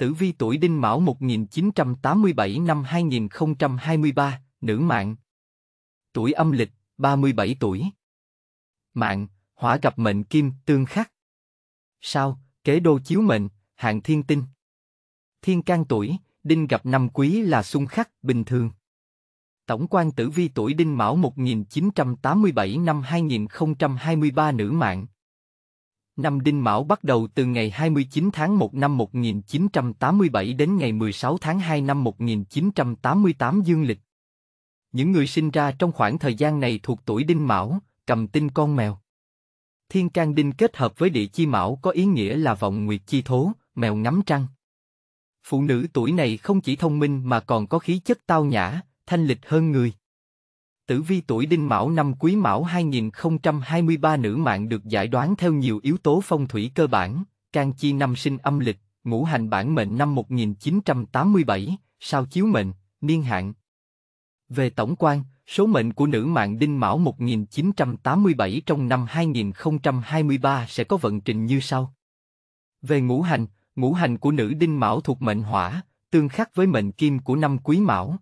Tử vi tuổi Đinh Mão 1987 năm 2023, nữ mạng. Tuổi âm lịch, 37 tuổi. Mạng, hỏa gặp mệnh kim, tương khắc. Sao, kế đô chiếu mệnh, hạng thiên tinh. Thiên can tuổi, đinh gặp năm quý là xung khắc, bình thường. Tổng quan tử vi tuổi đinh mão 1987 năm 2023 nữ mạng. Năm Đinh Mão bắt đầu từ ngày 29 tháng 1 năm 1987 đến ngày 16 tháng 2 năm 1988 dương lịch. Những người sinh ra trong khoảng thời gian này thuộc tuổi Đinh Mão, cầm tinh con mèo. Thiên can đinh kết hợp với địa chi mão có ý nghĩa là vọng nguyệt chi thố, mèo ngắm trăng. Phụ nữ tuổi này không chỉ thông minh mà còn có khí chất tao nhã, thanh lịch hơn người. Tử vi tuổi Đinh Mão năm Quý Mão 2023 nữ mạng được giải đoán theo nhiều yếu tố phong thủy cơ bản, can chi năm sinh âm lịch, ngũ hành bản mệnh năm 1987, sao chiếu mệnh, niên hạn. Về tổng quan, số mệnh của nữ mạng Đinh Mão 1987 trong năm 2023 sẽ có vận trình như sau. Về ngũ hành, ngũ hành của nữ Đinh Mão thuộc mệnh hỏa, tương khắc với mệnh kim của năm Quý Mão.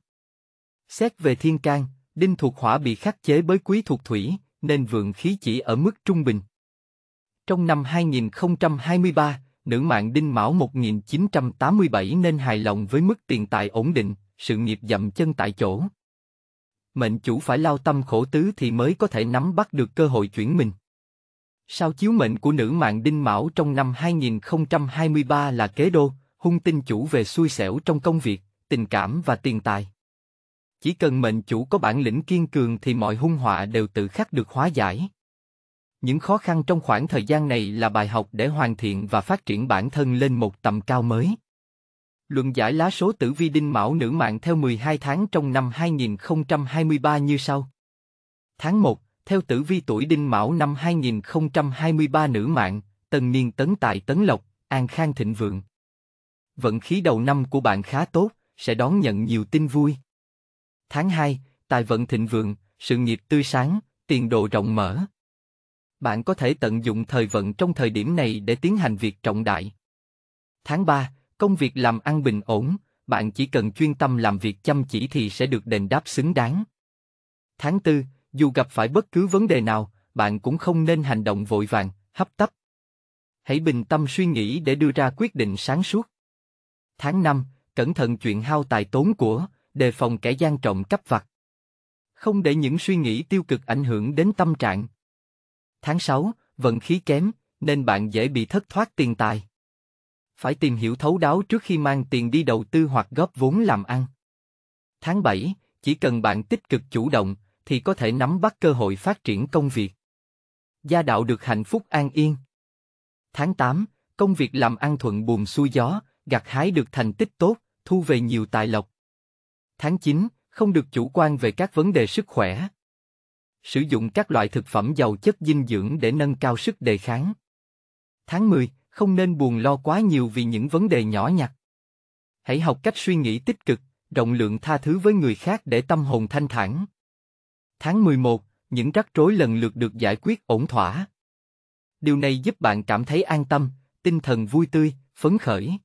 Xét về thiên can, đinh thuộc hỏa bị khắc chế bởi quý thuộc thủy, nên vượng khí chỉ ở mức trung bình. Trong năm 2023, nữ mạng Đinh Mão 1987 nên hài lòng với mức tiền tài ổn định, sự nghiệp dậm chân tại chỗ. Mệnh chủ phải lao tâm khổ tứ thì mới có thể nắm bắt được cơ hội chuyển mình. Sao chiếu mệnh của nữ mạng Đinh Mão trong năm 2023 là kế đô, hung tinh chủ về xui xẻo trong công việc, tình cảm và tiền tài. Chỉ cần mệnh chủ có bản lĩnh kiên cường thì mọi hung họa đều tự khắc được hóa giải. Những khó khăn trong khoảng thời gian này là bài học để hoàn thiện và phát triển bản thân lên một tầm cao mới. Luận giải lá số tử vi đinh mão nữ mạng theo 12 tháng trong năm 2023 như sau. Tháng 1, theo tử vi tuổi đinh mão năm 2023 nữ mạng, tần niên tấn tại tấn lộc, an khang thịnh vượng. Vận khí đầu năm của bạn khá tốt, sẽ đón nhận nhiều tin vui. Tháng 2, tài vận thịnh vượng, sự nghiệp tươi sáng, tiền đồ rộng mở. Bạn có thể tận dụng thời vận trong thời điểm này để tiến hành việc trọng đại. Tháng 3, công việc làm ăn bình ổn, bạn chỉ cần chuyên tâm làm việc chăm chỉ thì sẽ được đền đáp xứng đáng. Tháng 4, dù gặp phải bất cứ vấn đề nào, bạn cũng không nên hành động vội vàng, hấp tấp. Hãy bình tâm suy nghĩ để đưa ra quyết định sáng suốt. Tháng 5, cẩn thận chuyện hao tài tốn của, đề phòng kẻ gian trộm cắp vặt. Không để những suy nghĩ tiêu cực ảnh hưởng đến tâm trạng. Tháng 6, vận khí kém, nên bạn dễ bị thất thoát tiền tài. Phải tìm hiểu thấu đáo trước khi mang tiền đi đầu tư hoặc góp vốn làm ăn. Tháng 7, chỉ cần bạn tích cực chủ động, thì có thể nắm bắt cơ hội phát triển công việc. Gia đạo được hạnh phúc an yên. Tháng 8, công việc làm ăn thuận buồm xuôi gió, gặt hái được thành tích tốt, thu về nhiều tài lộc. Tháng 9, không được chủ quan về các vấn đề sức khỏe. Sử dụng các loại thực phẩm giàu chất dinh dưỡng để nâng cao sức đề kháng. Tháng 10, không nên buồn lo quá nhiều vì những vấn đề nhỏ nhặt. Hãy học cách suy nghĩ tích cực, rộng lượng tha thứ với người khác để tâm hồn thanh thản. Tháng 11, những rắc rối lần lượt được giải quyết ổn thỏa. Điều này giúp bạn cảm thấy an tâm, tinh thần vui tươi, phấn khởi.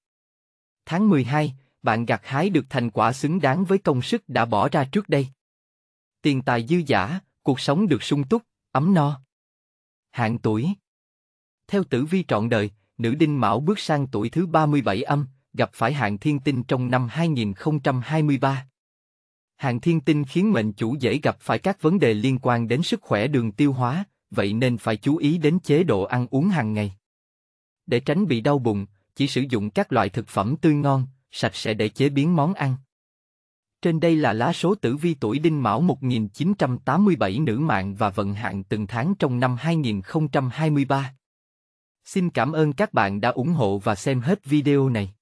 Tháng 12, bạn gặt hái được thành quả xứng đáng với công sức đã bỏ ra trước đây. Tiền tài dư giả, cuộc sống được sung túc, ấm no. Hạn tuổi Theo tử vi trọn đời, nữ đinh mão bước sang tuổi thứ 37 âm, gặp phải hạn thiên tinh trong năm 2023. Hạn thiên tinh khiến mệnh chủ dễ gặp phải các vấn đề liên quan đến sức khỏe đường tiêu hóa, vậy nên phải chú ý đến chế độ ăn uống hàng ngày. Để tránh bị đau bụng, chỉ sử dụng các loại thực phẩm tươi ngon, sạch sẽ để chế biến món ăn. Trên đây là lá số tử vi tuổi Đinh Mão 1987 nữ mạng và vận hạn từng tháng trong năm 2023. Xin cảm ơn các bạn đã ủng hộ và xem hết video này.